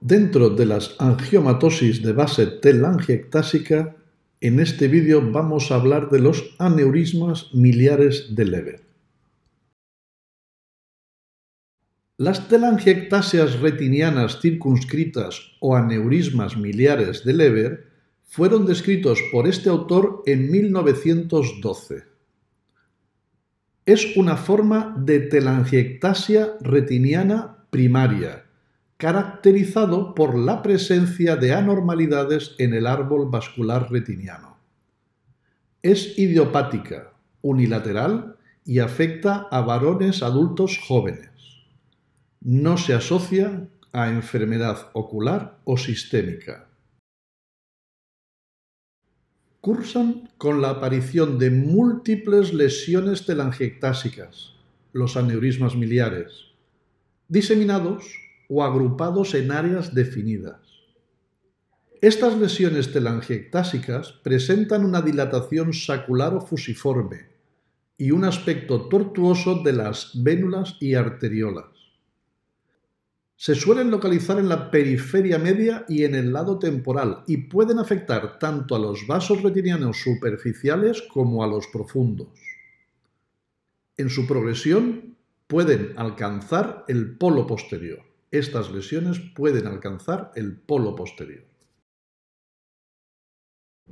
Dentro de las angiomatosis de base telangiectásica, en este vídeo vamos a hablar de los aneurismas miliares de Leber. Las telangiectasias retinianas circunscritas o aneurismas miliares de Leber fueron descritos por este autor en 1912. Es una forma de telangiectasia retiniana primaria caracterizado por la presencia de anormalidades en el árbol vascular retiniano. Es idiopática, unilateral y afecta a varones adultos jóvenes. No se asocia a enfermedad ocular o sistémica. Cursan con la aparición de múltiples lesiones telangiectásicas, los aneurismas miliares, diseminados o agrupados en áreas definidas. Estas lesiones telangiectásicas presentan una dilatación sacular o fusiforme y un aspecto tortuoso de las vénulas y arteriolas. Se suelen localizar en la periferia media y en el lado temporal y pueden afectar tanto a los vasos retinianos superficiales como a los profundos. En su progresión pueden alcanzar el polo posterior. Estas lesiones pueden alcanzar el polo posterior.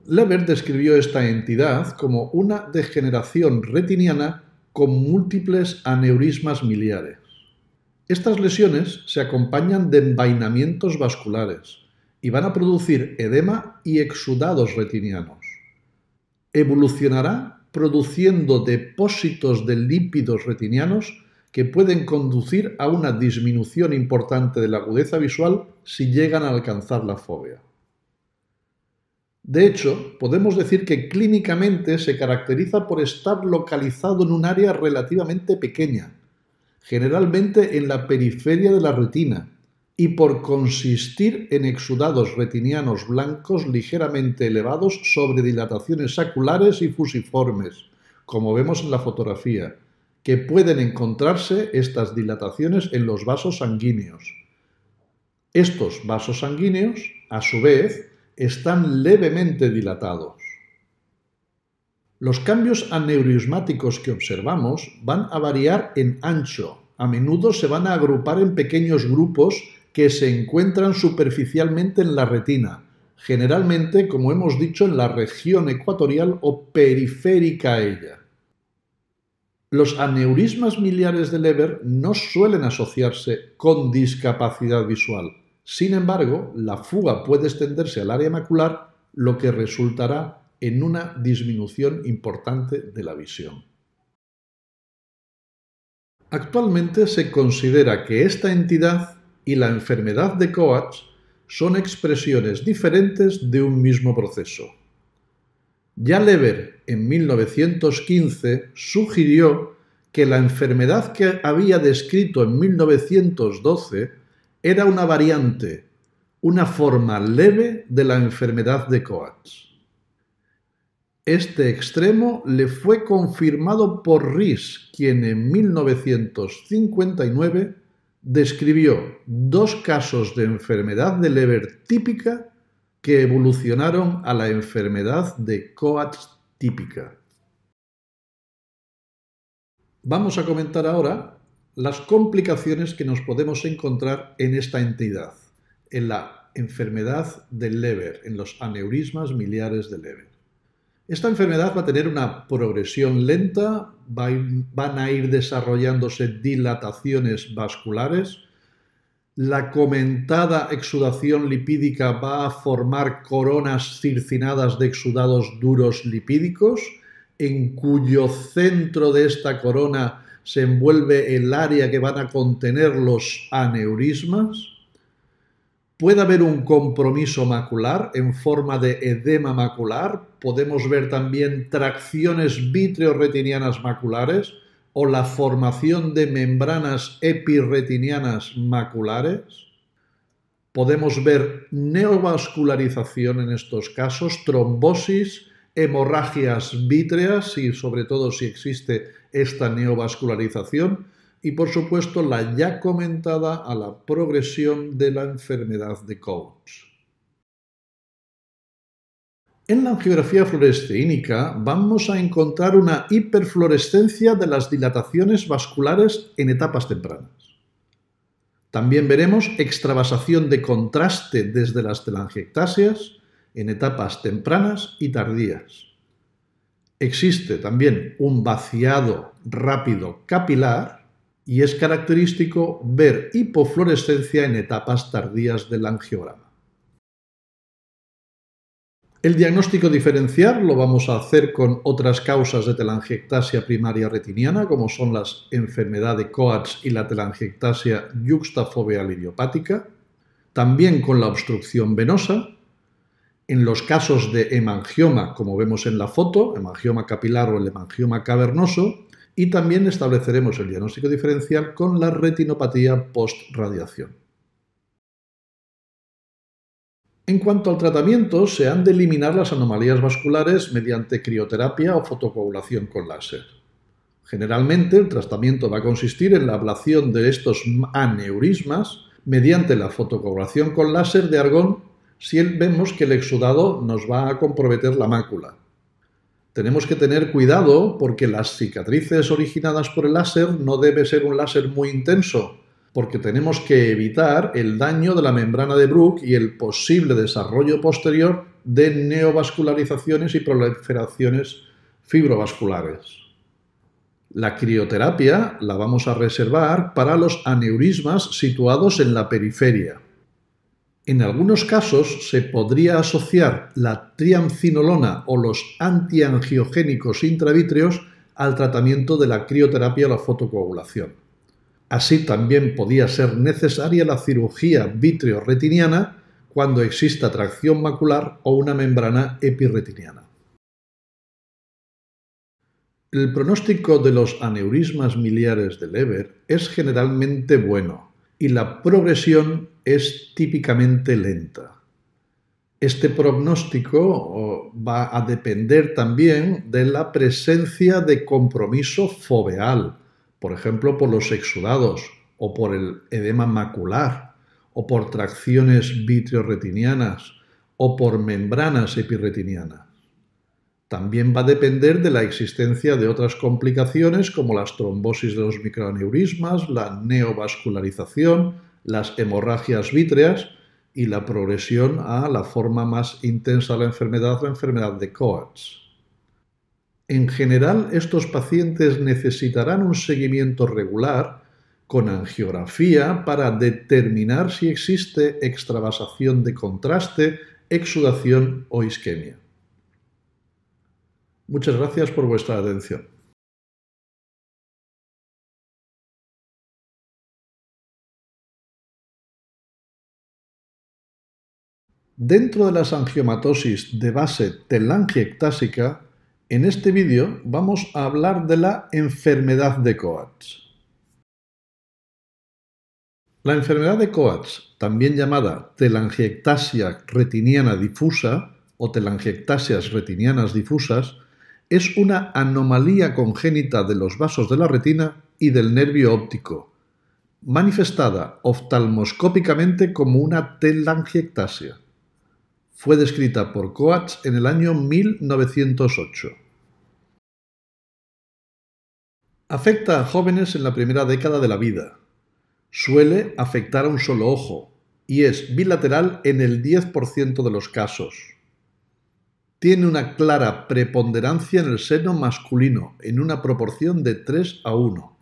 Lever describió esta entidad como una degeneración retiniana con múltiples aneurismas miliares. Estas lesiones se acompañan de envainamientos vasculares y van a producir edema y exudados retinianos. Evolucionará produciendo depósitos de lípidos retinianos que pueden conducir a una disminución importante de la agudeza visual si llegan a alcanzar la fobia. De hecho, podemos decir que clínicamente se caracteriza por estar localizado en un área relativamente pequeña, generalmente en la periferia de la retina, y por consistir en exudados retinianos blancos ligeramente elevados sobre dilataciones aculares y fusiformes, como vemos en la fotografía, que pueden encontrarse estas dilataciones en los vasos sanguíneos. Estos vasos sanguíneos, a su vez, están levemente dilatados. Los cambios aneurismáticos que observamos van a variar en ancho. A menudo se van a agrupar en pequeños grupos que se encuentran superficialmente en la retina, generalmente, como hemos dicho, en la región ecuatorial o periférica a ella. Los aneurismas miliares de Leber no suelen asociarse con discapacidad visual. Sin embargo, la fuga puede extenderse al área macular, lo que resultará en una disminución importante de la visión. Actualmente se considera que esta entidad y la enfermedad de Coats son expresiones diferentes de un mismo proceso. Ya Lever, en 1915, sugirió que la enfermedad que había descrito en 1912 era una variante, una forma leve de la enfermedad de Coats. Este extremo le fue confirmado por Ries, quien en 1959 describió dos casos de enfermedad de Lever típica que evolucionaron a la enfermedad de Coats típica. Vamos a comentar ahora las complicaciones que nos podemos encontrar en esta entidad, en la enfermedad del Lever, en los aneurismas miliares del Lever. Esta enfermedad va a tener una progresión lenta, van a ir desarrollándose dilataciones vasculares, la comentada exudación lipídica va a formar coronas circinadas de exudados duros lipídicos, en cuyo centro de esta corona se envuelve el área que van a contener los aneurismas. Puede haber un compromiso macular en forma de edema macular. Podemos ver también tracciones vitreoretinianas maculares, o la formación de membranas epirretinianas maculares. Podemos ver neovascularización en estos casos, trombosis, hemorragias vítreas y sobre todo si existe esta neovascularización y por supuesto la ya comentada a la progresión de la enfermedad de Coats. En la angiografía fluoresceínica vamos a encontrar una hiperfluorescencia de las dilataciones vasculares en etapas tempranas. También veremos extravasación de contraste desde las telangiectasias en etapas tempranas y tardías. Existe también un vaciado rápido capilar y es característico ver hipofluorescencia en etapas tardías del angiograma. El diagnóstico diferencial lo vamos a hacer con otras causas de telangiectasia primaria retiniana, como son las enfermedades de Coats y la telangiectasia yuxtafoveal idiopática, también con la obstrucción venosa, en los casos de hemangioma, como vemos en la foto, hemangioma capilar o el hemangioma cavernoso, y también estableceremos el diagnóstico diferencial con la retinopatía post-radiación. En cuanto al tratamiento, se han de eliminar las anomalías vasculares mediante crioterapia o fotocoagulación con láser. Generalmente, el tratamiento va a consistir en la ablación de estos aneurismas mediante la fotocoagulación con láser de argón si vemos que el exudado nos va a comprometer la mácula. Tenemos que tener cuidado porque las cicatrices originadas por el láser no debe ser un láser muy intenso, porque tenemos que evitar el daño de la membrana de Brook y el posible desarrollo posterior de neovascularizaciones y proliferaciones fibrovasculares. La crioterapia la vamos a reservar para los aneurismas situados en la periferia. En algunos casos se podría asociar la triamcinolona o los antiangiogénicos intravítreos al tratamiento de la crioterapia o la fotocoagulación. Así también podía ser necesaria la cirugía vitreo-retiniana cuando exista tracción macular o una membrana epirretiniana. El pronóstico de los aneurismas miliares de Leber es generalmente bueno y la progresión es típicamente lenta. Este pronóstico va a depender también de la presencia de compromiso foveal, por ejemplo por los exudados o por el edema macular o por tracciones vitreoretinianas, o por membranas epirretinianas. También va a depender de la existencia de otras complicaciones como las trombosis de los microaneurismas, la neovascularización, las hemorragias vítreas y la progresión a la forma más intensa de la enfermedad, o enfermedad de Coats. En general, estos pacientes necesitarán un seguimiento regular con angiografía para determinar si existe extravasación de contraste, exudación o isquemia. Muchas gracias por vuestra atención. Dentro de las angiomatosis de base telangiectásica en este vídeo vamos a hablar de la enfermedad de Coats. La enfermedad de Coats, también llamada telangiectasia retiniana difusa o telangiectasias retinianas difusas, es una anomalía congénita de los vasos de la retina y del nervio óptico, manifestada oftalmoscópicamente como una telangiectasia fue descrita por Coats en el año 1908. Afecta a jóvenes en la primera década de la vida. Suele afectar a un solo ojo y es bilateral en el 10% de los casos. Tiene una clara preponderancia en el seno masculino, en una proporción de 3 a 1.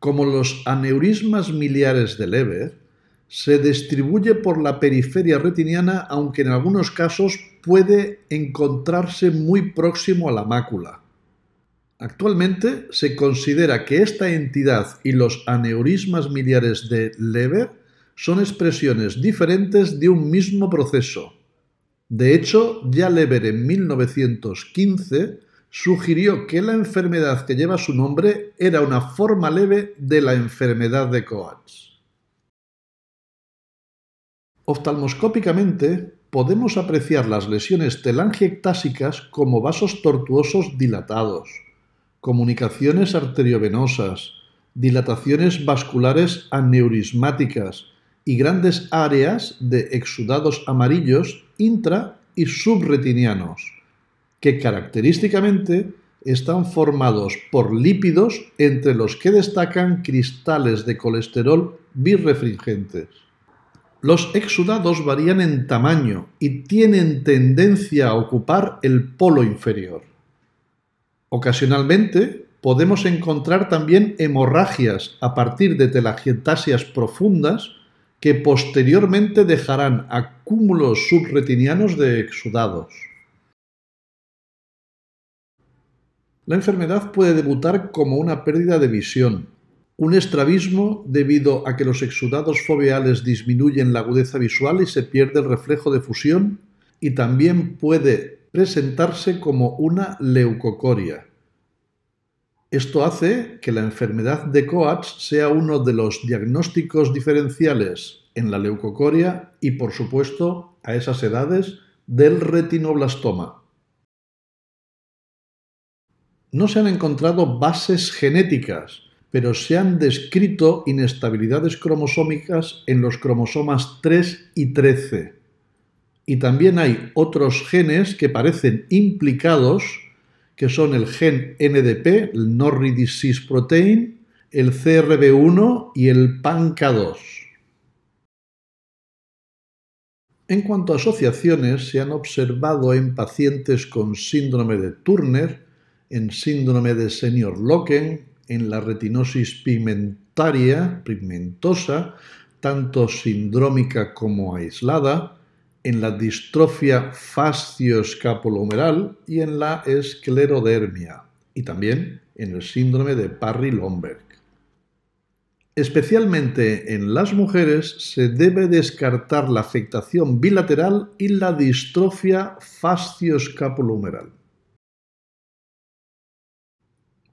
Como los aneurismas miliares de Leber, se distribuye por la periferia retiniana, aunque en algunos casos puede encontrarse muy próximo a la mácula. Actualmente se considera que esta entidad y los aneurismas miliares de Leber son expresiones diferentes de un mismo proceso. De hecho, ya Leber en 1915 sugirió que la enfermedad que lleva su nombre era una forma leve de la enfermedad de Coats. Oftalmoscópicamente podemos apreciar las lesiones telangiectásicas como vasos tortuosos dilatados, comunicaciones arteriovenosas, dilataciones vasculares aneurismáticas y grandes áreas de exudados amarillos intra y subretinianos, que característicamente están formados por lípidos entre los que destacan cristales de colesterol birrefringentes. Los exudados varían en tamaño y tienen tendencia a ocupar el polo inferior. Ocasionalmente podemos encontrar también hemorragias a partir de telangiectasias profundas que posteriormente dejarán acúmulos subretinianos de exudados. La enfermedad puede debutar como una pérdida de visión, un estrabismo debido a que los exudados foveales disminuyen la agudeza visual y se pierde el reflejo de fusión y también puede presentarse como una leucocoria. Esto hace que la enfermedad de Coats sea uno de los diagnósticos diferenciales en la leucocoria y, por supuesto, a esas edades, del retinoblastoma. No se han encontrado bases genéticas pero se han descrito inestabilidades cromosómicas en los cromosomas 3 y 13. Y también hay otros genes que parecen implicados, que son el gen NDP, el Norridis protein, el CRB1 y el PANCA2. En cuanto a asociaciones, se han observado en pacientes con síndrome de Turner, en síndrome de Senior Loken, en la retinosis pigmentaria, pigmentosa, tanto sindrómica como aislada, en la distrofia fascioescapulohumeral y en la esclerodermia, y también en el síndrome de Parry-Lomberg. Especialmente en las mujeres se debe descartar la afectación bilateral y la distrofia fascioescapulohumeral.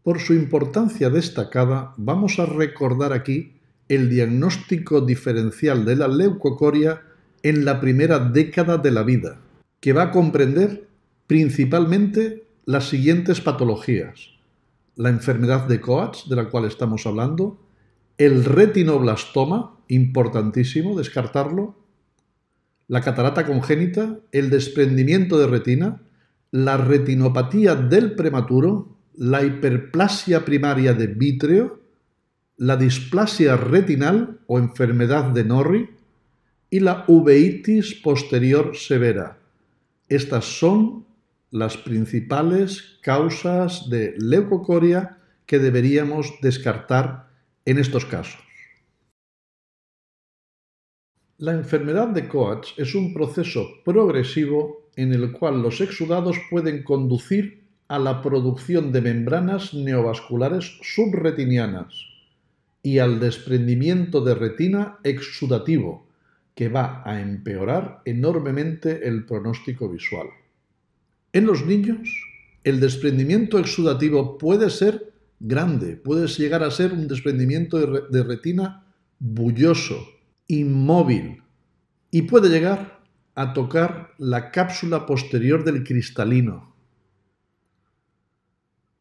Por su importancia destacada, vamos a recordar aquí el diagnóstico diferencial de la leucocoria en la primera década de la vida, que va a comprender principalmente las siguientes patologías. La enfermedad de Coats, de la cual estamos hablando, el retinoblastoma, importantísimo descartarlo, la catarata congénita, el desprendimiento de retina, la retinopatía del prematuro, la hiperplasia primaria de vítreo, la displasia retinal o enfermedad de Norrie y la uveitis posterior severa. Estas son las principales causas de leucocoria que deberíamos descartar en estos casos. La enfermedad de Coats es un proceso progresivo en el cual los exudados pueden conducir a la producción de membranas neovasculares subretinianas y al desprendimiento de retina exudativo, que va a empeorar enormemente el pronóstico visual. En los niños, el desprendimiento exudativo puede ser grande, puede llegar a ser un desprendimiento de retina bulloso, inmóvil, y puede llegar a tocar la cápsula posterior del cristalino,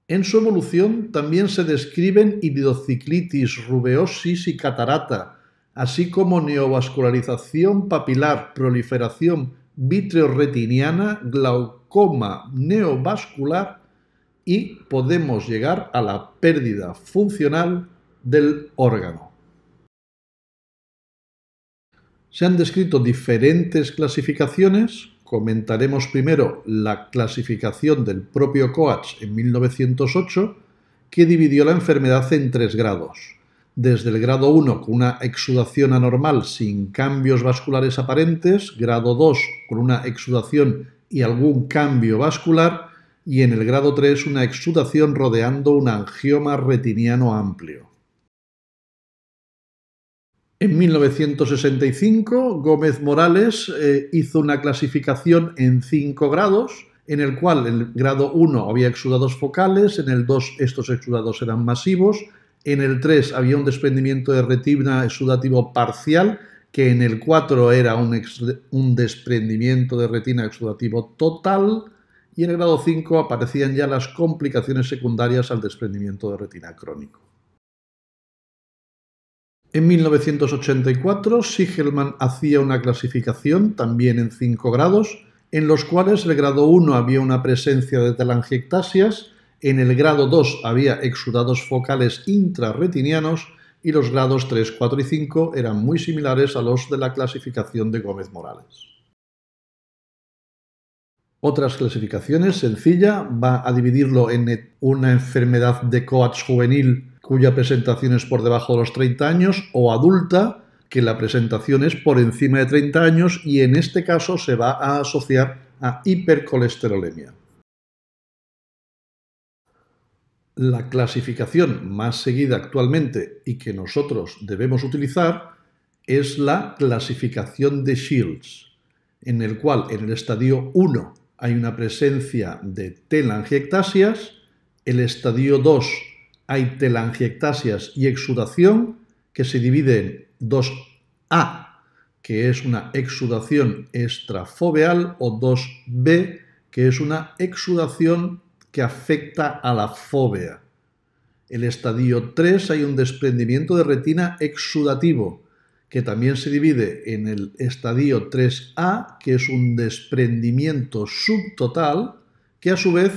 en su evolución también se describen idiociclitis, rubeosis y catarata, así como neovascularización papilar, proliferación vitreoretiniana, glaucoma neovascular y podemos llegar a la pérdida funcional del órgano. Se han descrito diferentes clasificaciones comentaremos primero la clasificación del propio Coats en 1908, que dividió la enfermedad en tres grados. Desde el grado 1 con una exudación anormal sin cambios vasculares aparentes, grado 2 con una exudación y algún cambio vascular, y en el grado 3 una exudación rodeando un angioma retiniano amplio. En 1965, Gómez Morales eh, hizo una clasificación en cinco grados, en el cual en el grado 1 había exudados focales, en el 2 estos exudados eran masivos, en el 3 había un desprendimiento de retina exudativo parcial, que en el 4 era un, un, desprendimiento de retina exudativo total, y en el grado 5 aparecían ya las complicaciones secundarias al desprendimiento de retina crónico. En 1984, Sigelman hacía una clasificación, también en 5 grados, en los cuales el grado 1 había una presencia de telangiectasias, en el grado 2 había exudados focales intrarretinianos y los grados 3, 4 y 5 eran muy similares a los de la clasificación de Gómez Morales. Otras clasificaciones sencilla va a dividirlo en una enfermedad de Coats juvenil cuya presentación es por debajo de los 30 años, o adulta, que la presentación es por encima de 30 años y en este caso se va a asociar a hipercolesterolemia. La clasificación más seguida actualmente y que nosotros debemos utilizar es la clasificación de Shields, en el cual en el estadio 1 hay una presencia de telangiectasias, el estadio 2 hay telangiectasias y exudación que se divide en 2A, que es una exudación extrafoveal, o 2B, que es una exudación que afecta a la fóvea. El estadio 3 hay un desprendimiento de retina exudativo, que también se divide en el estadio 3A, que es un desprendimiento subtotal, que a su vez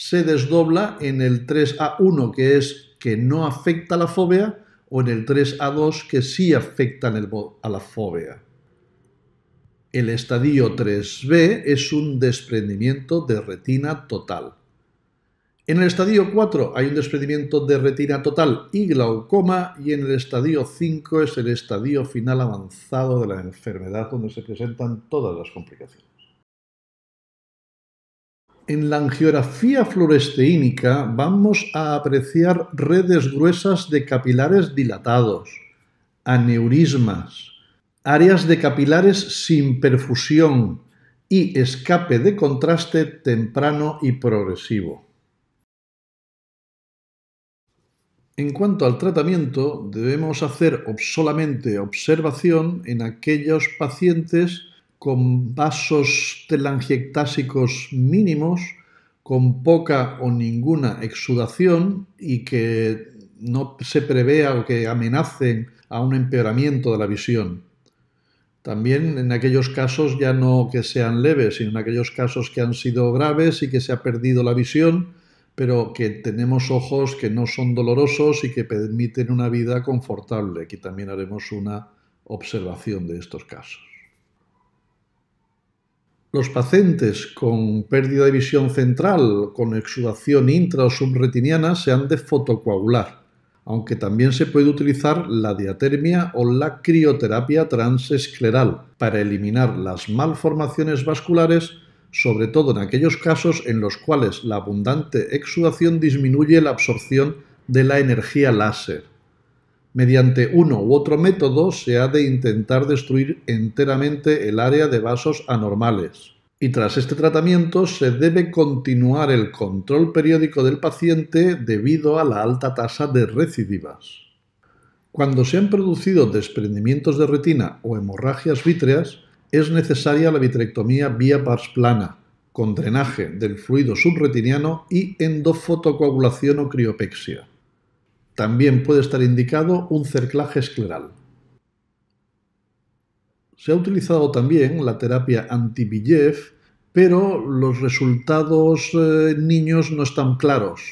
se desdobla en el 3A1, que es que no afecta a la fobia, o en el 3A2, que sí afecta a la fobia. El estadio 3B es un desprendimiento de retina total. En el estadio 4 hay un desprendimiento de retina total y glaucoma y en el estadio 5 es el estadio final avanzado de la enfermedad donde se presentan todas las complicaciones. En la angiografía floresteínica vamos a apreciar redes gruesas de capilares dilatados, aneurismas, áreas de capilares sin perfusión y escape de contraste temprano y progresivo. En cuanto al tratamiento, debemos hacer solamente observación en aquellos pacientes con vasos telangiectásicos mínimos, con poca o ninguna exudación y que no se prevea o que amenacen a un empeoramiento de la visión. También en aquellos casos ya no que sean leves, sino en aquellos casos que han sido graves y que se ha perdido la visión, pero que tenemos ojos que no son dolorosos y que permiten una vida confortable. Aquí también haremos una observación de estos casos. Los pacientes con pérdida de visión central, con exudación intra o subretiniana, se han de fotocoagular, aunque también se puede utilizar la diatermia o la crioterapia transescleral para eliminar las malformaciones vasculares, sobre todo en aquellos casos en los cuales la abundante exudación disminuye la absorción de la energía láser. Mediante uno u otro método se ha de intentar destruir enteramente el área de vasos anormales. Y tras este tratamiento se debe continuar el control periódico del paciente debido a la alta tasa de recidivas. Cuando se han producido desprendimientos de retina o hemorragias vítreas, es necesaria la vitrectomía vía pars plana, con drenaje del fluido subretiniano y endofotocoagulación o criopexia. También puede estar indicado un cerclaje escleral. Se ha utilizado también la terapia anti pero los resultados eh, en niños no están claros.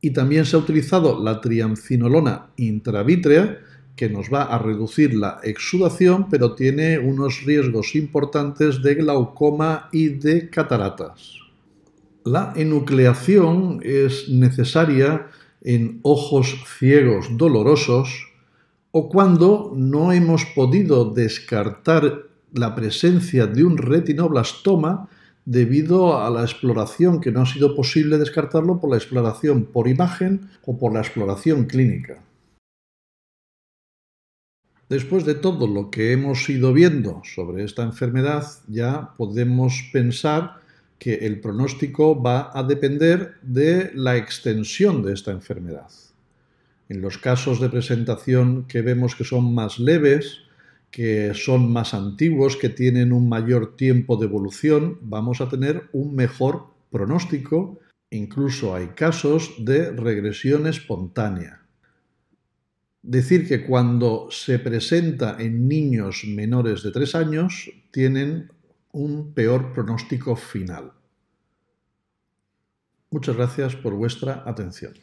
Y también se ha utilizado la triamcinolona intravítrea, que nos va a reducir la exudación, pero tiene unos riesgos importantes de glaucoma y de cataratas. La enucleación es necesaria en ojos ciegos dolorosos, o cuando no hemos podido descartar la presencia de un retinoblastoma debido a la exploración que no ha sido posible descartarlo por la exploración por imagen o por la exploración clínica. Después de todo lo que hemos ido viendo sobre esta enfermedad, ya podemos pensar que el pronóstico va a depender de la extensión de esta enfermedad. En los casos de presentación que vemos que son más leves, que son más antiguos, que tienen un mayor tiempo de evolución, vamos a tener un mejor pronóstico. Incluso hay casos de regresión espontánea. Decir que cuando se presenta en niños menores de 3 años tienen un peor pronóstico final. Muchas gracias por vuestra atención.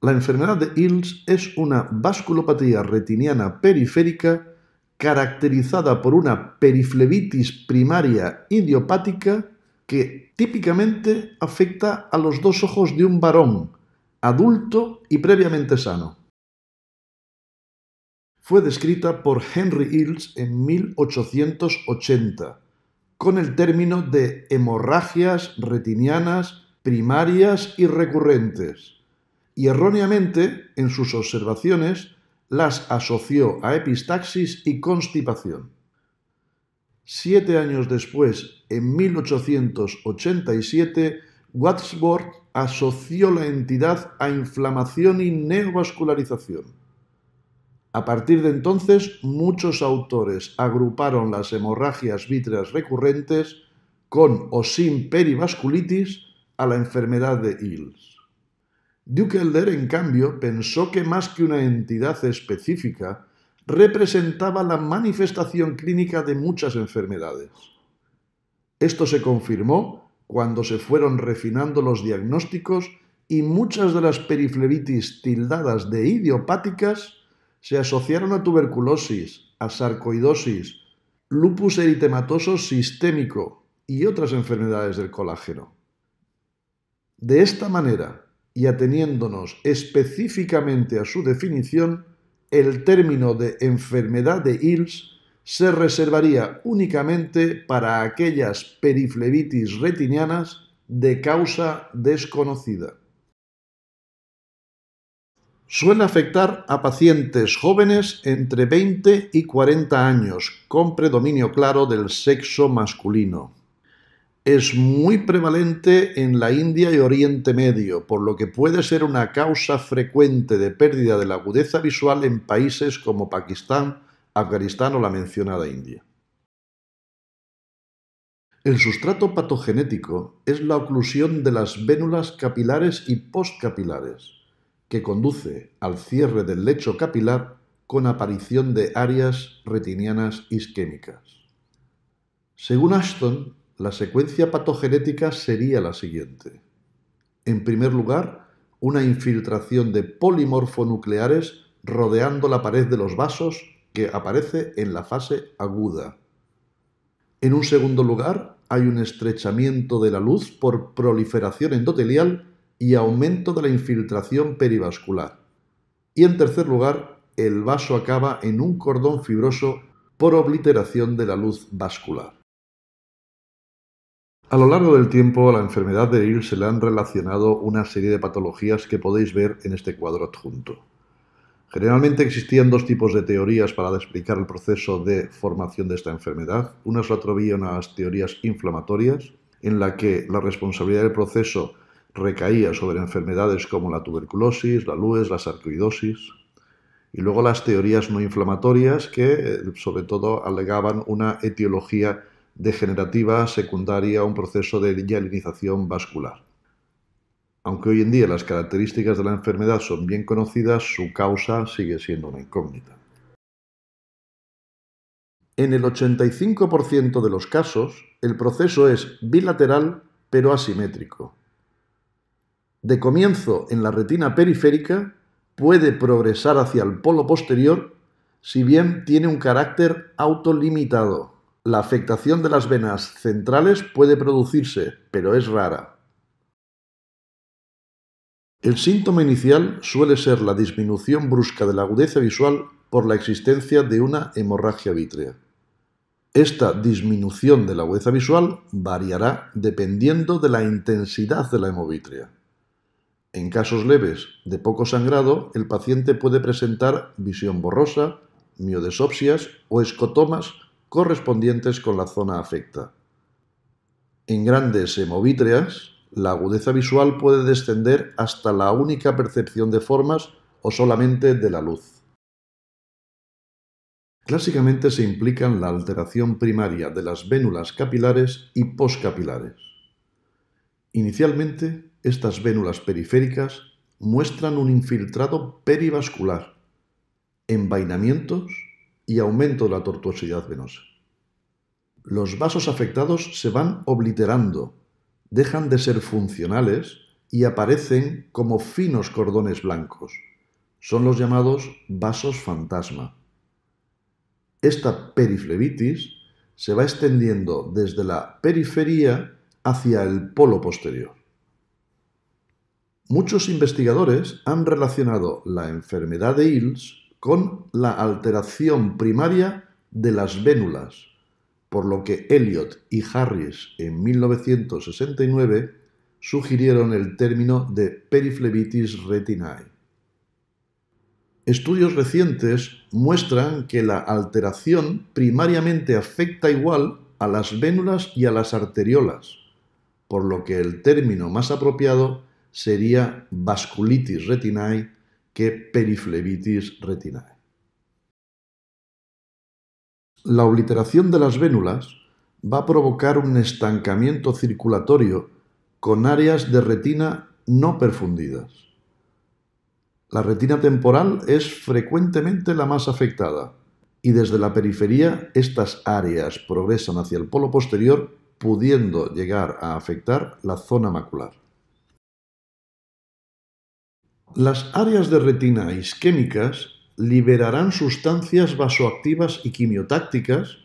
La enfermedad de Hills es una vasculopatía retiniana periférica caracterizada por una periflebitis primaria idiopática que típicamente afecta a los dos ojos de un varón adulto y previamente sano. Fue descrita por Henry Hills en 1880 con el término de hemorragias retinianas primarias y recurrentes, y erróneamente, en sus observaciones, las asoció a epistaxis y constipación. Siete años después, en 1887, Wadsworth asoció la entidad a inflamación y neovascularización. A partir de entonces, muchos autores agruparon las hemorragias vítreas recurrentes con o sin perivasculitis a la enfermedad de Hills. Dukelder, en cambio, pensó que más que una entidad específica, representaba la manifestación clínica de muchas enfermedades. Esto se confirmó cuando se fueron refinando los diagnósticos y muchas de las periflebitis tildadas de idiopáticas se asociaron a tuberculosis, a sarcoidosis, lupus eritematoso sistémico y otras enfermedades del colágeno. De esta manera, y ateniéndonos específicamente a su definición, el término de enfermedad de Hills se reservaría únicamente para aquellas periflebitis retinianas de causa desconocida. Suele afectar a pacientes jóvenes entre 20 y 40 años, con predominio claro del sexo masculino. Es muy prevalente en la India y Oriente Medio, por lo que puede ser una causa frecuente de pérdida de la agudeza visual en países como Pakistán, Afganistán o la mencionada India. El sustrato patogenético es la oclusión de las vénulas capilares y postcapilares, que conduce al cierre del lecho capilar con aparición de áreas retinianas isquémicas. Según Ashton, la secuencia patogenética sería la siguiente. En primer lugar, una infiltración de polimorfonucleares rodeando la pared de los vasos que aparece en la fase aguda. En un segundo lugar, hay un estrechamiento de la luz por proliferación endotelial y aumento de la infiltración perivascular. Y en tercer lugar, el vaso acaba en un cordón fibroso por obliteración de la luz vascular. A lo largo del tiempo a la enfermedad de IR se le han relacionado una serie de patologías que podéis ver en este cuadro adjunto. Generalmente existían dos tipos de teorías para explicar el proceso de formación de esta enfermedad. Unas se atribuían a las teorías inflamatorias, en la que la responsabilidad del proceso recaía sobre enfermedades como la tuberculosis, la lues, la sarcoidosis, y luego las teorías no inflamatorias que eh, sobre todo alegaban una etiología degenerativa secundaria a un proceso de hialinización vascular. Aunque hoy en día las características de la enfermedad son bien conocidas, su causa sigue siendo una incógnita. En el 85% de los casos, el proceso es bilateral pero asimétrico. De comienzo en la retina periférica, puede progresar hacia el polo posterior si bien tiene un carácter autolimitado. La afectación de las venas centrales puede producirse, pero es rara. El síntoma inicial suele ser la disminución brusca de la agudeza visual por la existencia de una hemorragia vítrea. Esta disminución de la agudeza visual variará dependiendo de la intensidad de la hemovitrea. En casos leves de poco sangrado, el paciente puede presentar visión borrosa, miodesopsias o escotomas correspondientes con la zona afecta. En grandes hemovitreas, la agudeza visual puede descender hasta la única percepción de formas o solamente de la luz. Clásicamente se implican la alteración primaria de las vénulas capilares y poscapilares. Inicialmente, estas vénulas periféricas muestran un infiltrado perivascular, envainamientos y aumento de la tortuosidad venosa. Los vasos afectados se van obliterando dejan de ser funcionales y aparecen como finos cordones blancos. Son los llamados vasos fantasma. Esta periflebitis se va extendiendo desde la periferia hacia el polo posterior. Muchos investigadores han relacionado la enfermedad de Hills con la alteración primaria de las vénulas, por lo que Elliot y Harris en 1969 sugirieron el término de periflebitis retinae. Estudios recientes muestran que la alteración primariamente afecta igual a las vénulas y a las arteriolas, por lo que el término más apropiado sería vasculitis retinae que periflebitis retinae. La obliteración de las vénulas va a provocar un estancamiento circulatorio con áreas de retina no perfundidas. La retina temporal es frecuentemente la más afectada y desde la periferia estas áreas progresan hacia el polo posterior pudiendo llegar a afectar la zona macular. Las áreas de retina isquémicas liberarán sustancias vasoactivas y quimiotácticas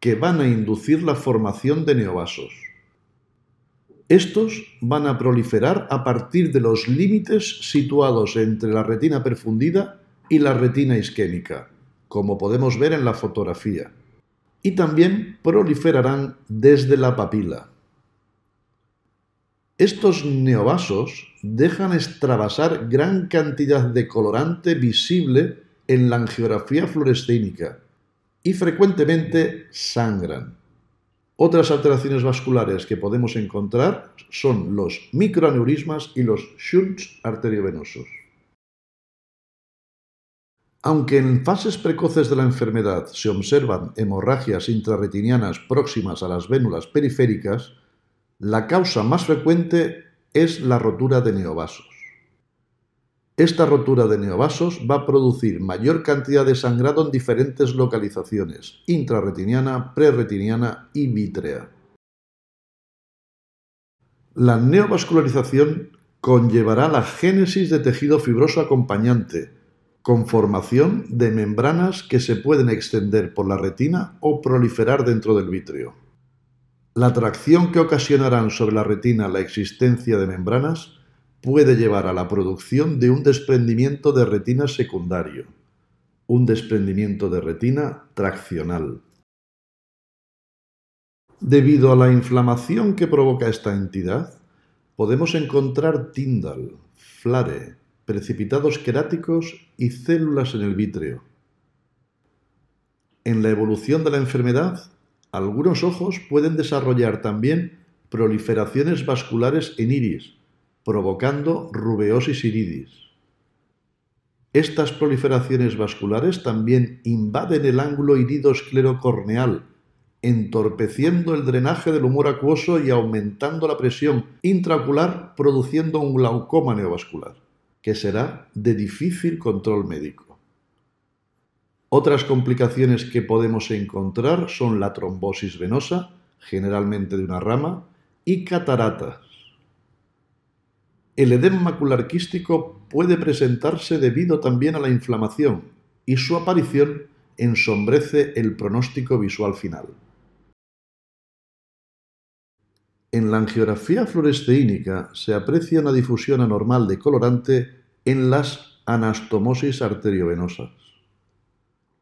que van a inducir la formación de neovasos. Estos van a proliferar a partir de los límites situados entre la retina perfundida y la retina isquémica, como podemos ver en la fotografía, y también proliferarán desde la papila. Estos neovasos dejan extravasar gran cantidad de colorante visible en la angiografía fluorescénica y frecuentemente sangran. Otras alteraciones vasculares que podemos encontrar son los microaneurismas y los shunts arteriovenosos. Aunque en fases precoces de la enfermedad se observan hemorragias intrarretinianas próximas a las vénulas periféricas, la causa más frecuente es la rotura de neovasos. Esta rotura de neovasos va a producir mayor cantidad de sangrado en diferentes localizaciones, intrarretiniana, prerretiniana y vítrea. La neovascularización conllevará la génesis de tejido fibroso acompañante, con formación de membranas que se pueden extender por la retina o proliferar dentro del vítreo. La tracción que ocasionarán sobre la retina la existencia de membranas puede llevar a la producción de un desprendimiento de retina secundario, un desprendimiento de retina traccional. Debido a la inflamación que provoca esta entidad, podemos encontrar tíndal, flare, precipitados queráticos y células en el vítreo. En la evolución de la enfermedad, algunos ojos pueden desarrollar también proliferaciones vasculares en iris, provocando rubeosis iridis. Estas proliferaciones vasculares también invaden el ángulo irido entorpeciendo el drenaje del humor acuoso y aumentando la presión intraocular, produciendo un glaucoma neovascular, que será de difícil control médico. Otras complicaciones que podemos encontrar son la trombosis venosa, generalmente de una rama, y cataratas. El edema quístico puede presentarse debido también a la inflamación y su aparición ensombrece el pronóstico visual final. En la angiografía fluoresceínica se aprecia una difusión anormal de colorante en las anastomosis arteriovenosas.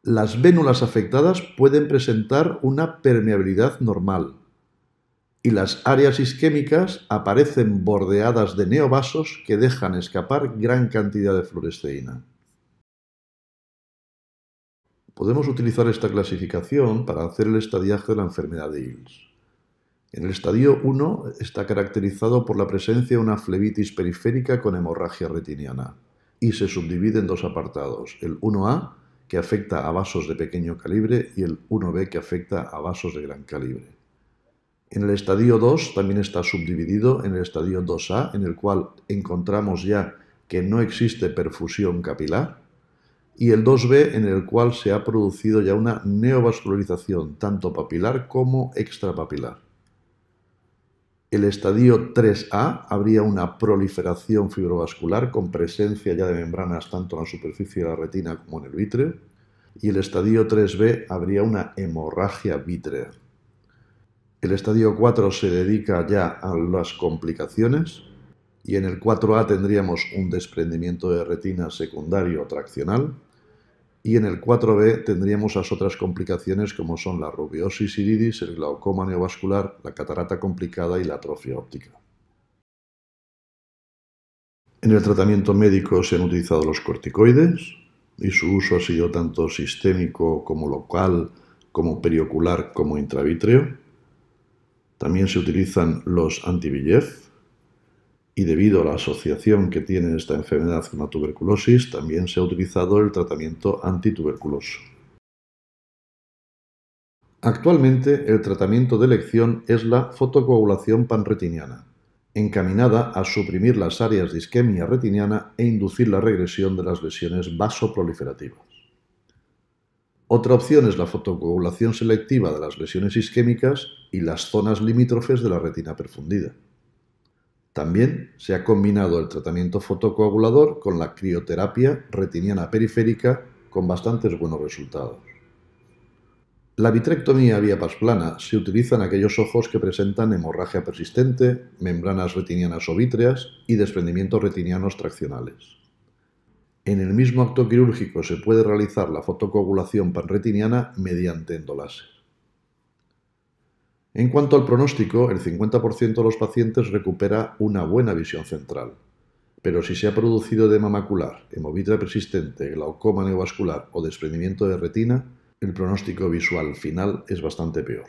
Las vénulas afectadas pueden presentar una permeabilidad normal, y las áreas isquémicas aparecen bordeadas de neovasos que dejan escapar gran cantidad de fluoresceína. Podemos utilizar esta clasificación para hacer el estadiaje de la enfermedad de Hills. En el estadio 1 está caracterizado por la presencia de una flebitis periférica con hemorragia retiniana y se subdivide en dos apartados, el 1A, que afecta a vasos de pequeño calibre, y el 1B, que afecta a vasos de gran calibre. En el estadio 2 también está subdividido en el estadio 2A, en el cual encontramos ya que no existe perfusión capilar, y el 2B, en el cual se ha producido ya una neovascularización tanto papilar como extrapapilar. El estadio 3A habría una proliferación fibrovascular con presencia ya de membranas tanto en la superficie de la retina como en el vítreo, y el estadio 3B habría una hemorragia vítrea. El estadio 4 se dedica ya a las complicaciones y en el 4A tendríamos un desprendimiento de retina secundario traccional y en el 4B tendríamos las otras complicaciones como son la rubiosis iridis, el glaucoma neovascular, la catarata complicada y la atrofia óptica. En el tratamiento médico se han utilizado los corticoides y su uso ha sido tanto sistémico como local, como periocular, como intravitreo. También se utilizan los anti y debido a la asociación que tiene esta enfermedad con la tuberculosis, también se ha utilizado el tratamiento antituberculoso. Actualmente el tratamiento de elección es la fotocoagulación panretiniana, encaminada a suprimir las áreas de isquemia retiniana e inducir la regresión de las lesiones vasoproliferativas. Otra opción es la fotocoagulación selectiva de las lesiones isquémicas y las zonas limítrofes de la retina perfundida. También se ha combinado el tratamiento fotocoagulador con la crioterapia retiniana periférica con bastantes buenos resultados. La vitrectomía vía pasplana se utiliza en aquellos ojos que presentan hemorragia persistente, membranas retinianas o vítreas y desprendimientos retinianos traccionales. En el mismo acto quirúrgico se puede realizar la fotocoagulación panretiniana mediante endoláser. En cuanto al pronóstico, el 50% de los pacientes recupera una buena visión central, pero si se ha producido edema macular, hemovitra persistente, glaucoma neovascular o desprendimiento de retina, el pronóstico visual final es bastante peor.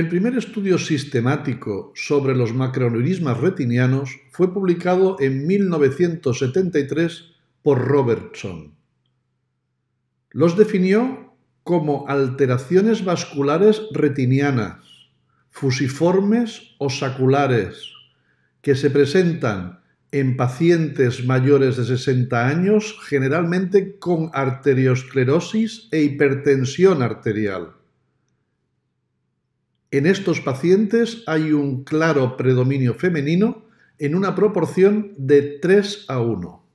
El primer estudio sistemático sobre los macroaneurismas retinianos fue publicado en 1973 por Robertson. Los definió como alteraciones vasculares retinianas, fusiformes o saculares, que se presentan en pacientes mayores de 60 años, generalmente con arteriosclerosis e hipertensión arterial. En estos pacientes hay un claro predominio femenino en una proporción de 3 a 1.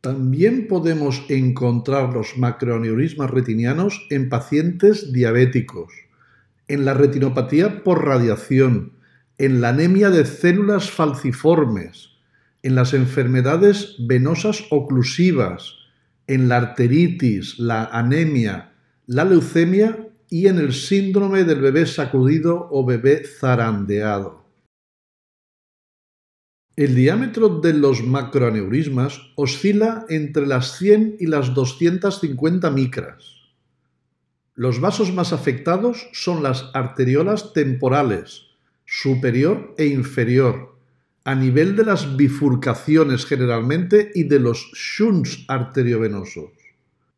También podemos encontrar los macroaneurismas retinianos en pacientes diabéticos, en la retinopatía por radiación, en la anemia de células falciformes, en las enfermedades venosas oclusivas, en la arteritis, la anemia, la leucemia y en el síndrome del bebé sacudido o bebé zarandeado. El diámetro de los macroaneurismas oscila entre las 100 y las 250 micras. Los vasos más afectados son las arteriolas temporales, superior e inferior, a nivel de las bifurcaciones generalmente y de los shunts arteriovenosos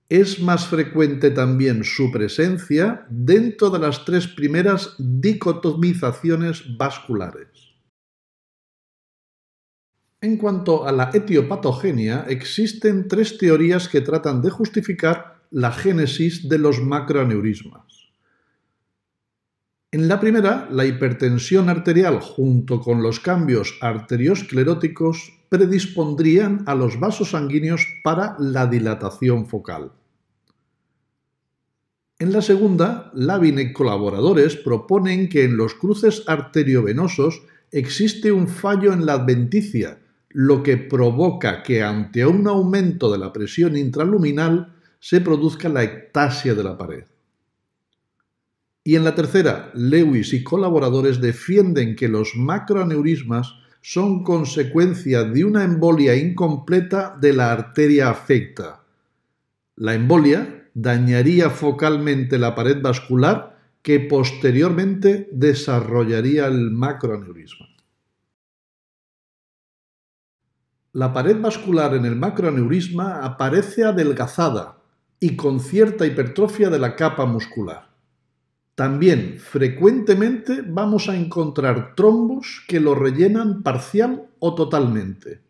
es más frecuente también su presencia dentro de las tres primeras dicotomizaciones vasculares. En cuanto a la etiopatogenia, existen tres teorías que tratan de justificar la génesis de los macroaneurismas. En la primera, la hipertensión arterial junto con los cambios arterioscleróticos predispondrían a los vasos sanguíneos para la dilatación focal. En la segunda, Lavin y colaboradores proponen que en los cruces arteriovenosos existe un fallo en la adventicia, lo que provoca que ante un aumento de la presión intraluminal se produzca la ectasia de la pared. Y en la tercera, Lewis y colaboradores defienden que los macroaneurismas son consecuencia de una embolia incompleta de la arteria afecta. La embolia dañaría focalmente la pared vascular que posteriormente desarrollaría el macroaneurisma. La pared vascular en el macroaneurisma aparece adelgazada y con cierta hipertrofia de la capa muscular. También frecuentemente vamos a encontrar trombos que lo rellenan parcial o totalmente.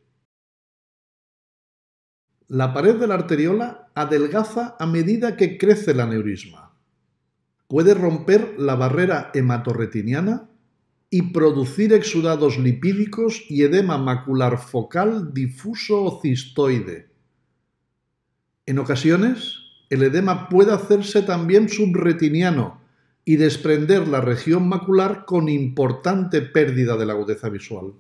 La pared de la arteriola adelgaza a medida que crece el aneurisma. Puede romper la barrera hematorretiniana y producir exudados lipídicos y edema macular focal difuso o cistoide. En ocasiones, el edema puede hacerse también subretiniano y desprender la región macular con importante pérdida de la agudeza visual.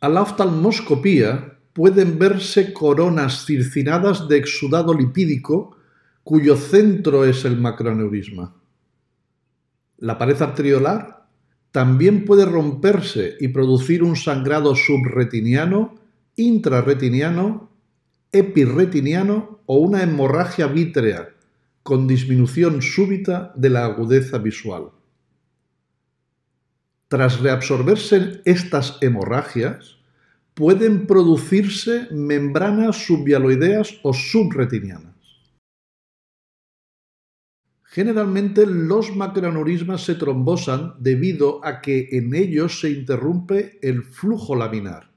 A la oftalmoscopía pueden verse coronas circinadas de exudado lipídico cuyo centro es el macroneurisma. La pared arteriolar también puede romperse y producir un sangrado subretiniano, intrarretiniano, epirretiniano o una hemorragia vítrea con disminución súbita de la agudeza visual. Tras reabsorberse estas hemorragias, pueden producirse membranas subvialoideas o subretinianas. Generalmente los macroaneurismas se trombosan debido a que en ellos se interrumpe el flujo laminar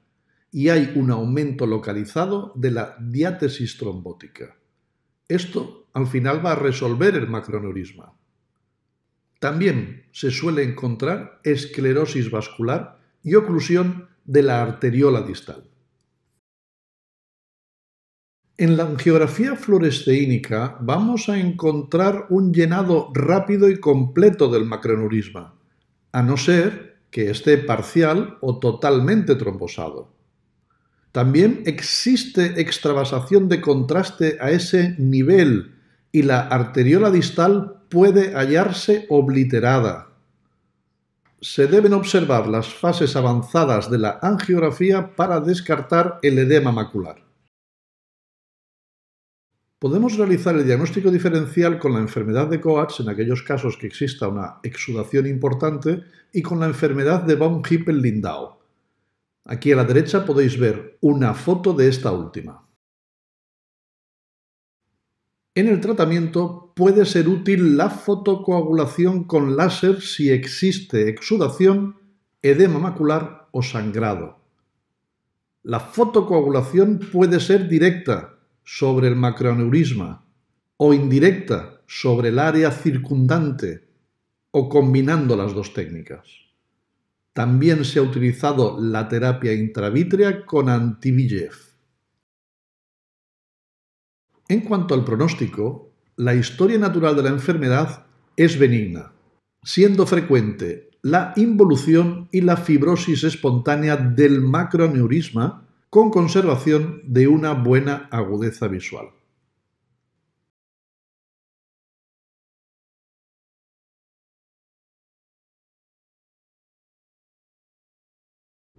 y hay un aumento localizado de la diátesis trombótica. Esto al final va a resolver el macronurisma. También se suele encontrar esclerosis vascular y oclusión de la arteriola distal. En la angiografía fluoresceínica vamos a encontrar un llenado rápido y completo del macronurisma, a no ser que esté parcial o totalmente trombosado. También existe extravasación de contraste a ese nivel y la arteriola distal puede hallarse obliterada. Se deben observar las fases avanzadas de la angiografía para descartar el edema macular. Podemos realizar el diagnóstico diferencial con la enfermedad de Coats en aquellos casos que exista una exudación importante y con la enfermedad de von Hippel-Lindau. Aquí a la derecha podéis ver una foto de esta última. En el tratamiento puede ser útil la fotocoagulación con láser si existe exudación, edema macular o sangrado. La fotocoagulación puede ser directa sobre el macroneurisma o indirecta sobre el área circundante o combinando las dos técnicas. También se ha utilizado la terapia intravítrea con anti En cuanto al pronóstico, la historia natural de la enfermedad es benigna, siendo frecuente la involución y la fibrosis espontánea del macroneurisma con conservación de una buena agudeza visual.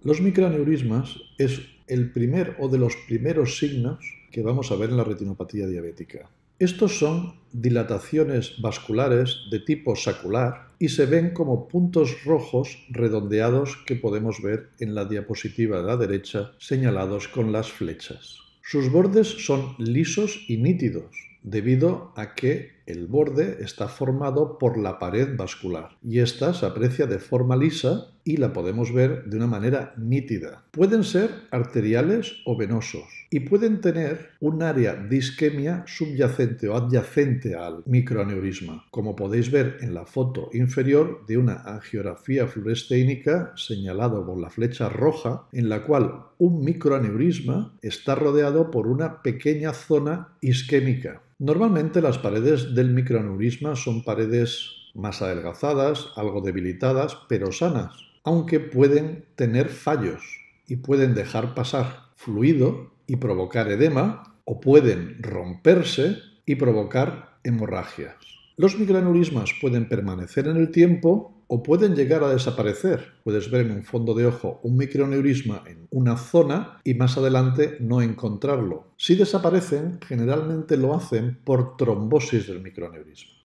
Los microaneurismas es el primer o de los primeros signos que vamos a ver en la retinopatía diabética. Estos son dilataciones vasculares de tipo sacular y se ven como puntos rojos redondeados que podemos ver en la diapositiva de la derecha señalados con las flechas. Sus bordes son lisos y nítidos debido a que el borde está formado por la pared vascular y ésta se aprecia de forma lisa y la podemos ver de una manera nítida. Pueden ser arteriales o venosos y pueden tener un área de isquemia subyacente o adyacente al microaneurisma, como podéis ver en la foto inferior de una angiografía fluorescénica señalado con la flecha roja, en la cual un microaneurisma está rodeado por una pequeña zona isquémica. Normalmente las paredes del microaneurisma son paredes más adelgazadas, algo debilitadas, pero sanas aunque pueden tener fallos y pueden dejar pasar fluido y provocar edema o pueden romperse y provocar hemorragias. Los microaneurismas pueden permanecer en el tiempo o pueden llegar a desaparecer. Puedes ver en un fondo de ojo un microaneurisma en una zona y más adelante no encontrarlo. Si desaparecen, generalmente lo hacen por trombosis del microaneurisma.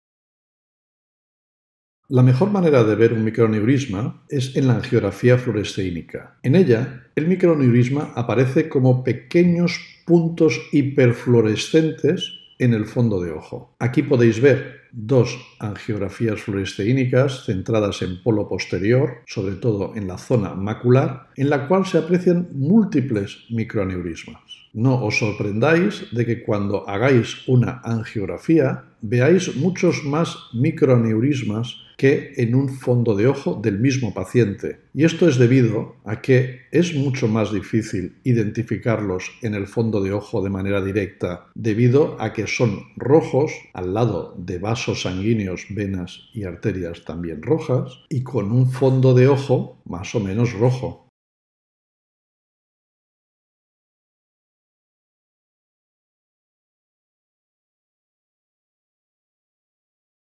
La mejor manera de ver un microneurisma es en la angiografía fluoresceínica. En ella, el microneurisma aparece como pequeños puntos hiperfluorescentes en el fondo de ojo. Aquí podéis ver dos angiografías fluoresceínicas centradas en polo posterior, sobre todo en la zona macular, en la cual se aprecian múltiples microneurismas. No os sorprendáis de que cuando hagáis una angiografía veáis muchos más microneurismas que en un fondo de ojo del mismo paciente. Y esto es debido a que es mucho más difícil identificarlos en el fondo de ojo de manera directa, debido a que son rojos al lado de vasos sanguíneos, venas y arterias también rojas, y con un fondo de ojo más o menos rojo.